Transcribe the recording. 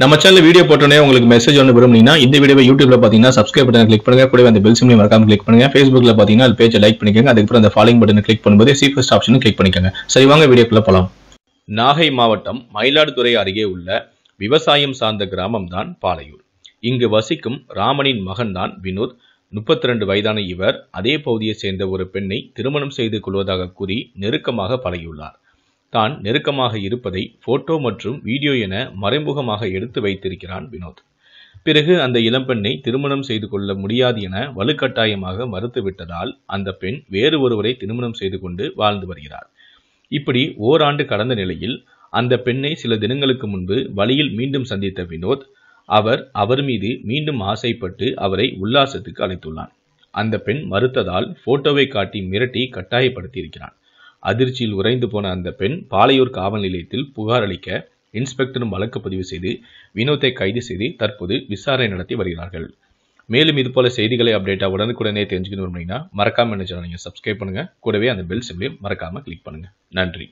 நம்ம channel video போட்டோன்னே உங்களுக்கு மெசேஜ் ஒன்று விரும்புனீங்கன்னா இந்த வீடியோ யூடியூப்ல பார்த்தீங்கன்னா சப்ஸ்கிரைப் பட்டன் கிளிக் பண்ணுங்க கூட அந்த பெல் சிம்லையும் மறக்காம கிளிக் பண்ணுங்க ஃபேஸ்புக்ல பார்த்தீங்கன்னா அது பேஜை லைக் பண்ணிக்கோங்க அதுக்கப்புறம் அந்த ஃபாலோ பட்டன் கிளிக் பண்ணும்போது சீஃபஸ்ட் ஆப்ஷன் கிளிக் பண்ணிக்கோங்க சரி வாங்க வீடியோக்குள்ள போலாம் நாகை மாவட்டம் மயிலாடுதுறை அருகே உள்ள விவசாயம் சார்ந்த கிராமம் தான் பாலையூர் இங்கு வசிக்கும் ராமனின் மகன் தான் வினோத் முப்பத்தி ரெண்டு வயதான இவர் அதே பகுதியை சேர்ந்த ஒரு பெண்ணை திருமணம் செய்து கொள்வதாக கூறி நெருக்கமாக பழகியுள்ளார் தான் நெருக்கமாக இருப்பதை போட்டோ மற்றும் வீடியோ என மறைமுகமாக எடுத்து வைத்திருக்கிறான் வினோத் பிறகு அந்த இளம்பெண்ணை திருமணம் செய்து கொள்ள முடியாது என வலுக்கட்டாயமாக மறுத்துவிட்டதால் அந்த பெண் வேறு ஒருவரை திருமணம் செய்து கொண்டு வாழ்ந்து வருகிறார் இப்படி ஓராண்டு கடந்த நிலையில் அந்த பெண்ணை சில தினங்களுக்கு முன்பு வழியில் மீண்டும் சந்தித்த வினோத் அவர் அவர் மீது மீண்டும் ஆசைப்பட்டு அவரை உல்லாசத்துக்கு அழைத்துள்ளான் அந்த பெண் மறுத்ததால் போட்டோவை காட்டி மிரட்டி கட்டாயப்படுத்தியிருக்கிறான் அதிர்ச்சியில் உறைந்து போன அந்த பெண் பாலையூர் காவல் நிலையத்தில் புகார் அளிக்க இன்ஸ்பெக்டரும் வழக்கு பதிவு செய்து வினோத்தை கைது செய்து தற்போது விசாரணை நடத்தி வருகிறார்கள் மேலும் இதுபோல செய்திகளை அப்டேட்டாக உடனுக்குடனே தெரிஞ்சுக்கணும் அப்படின்னா மறக்காமல் என்ன நீங்கள் சப்ஸ்கிரைப் பண்ணுங்கள் கூடவே அந்த பெல் சிம்லையும் மறக்காமல் கிளிக் பண்ணுங்கள் நன்றி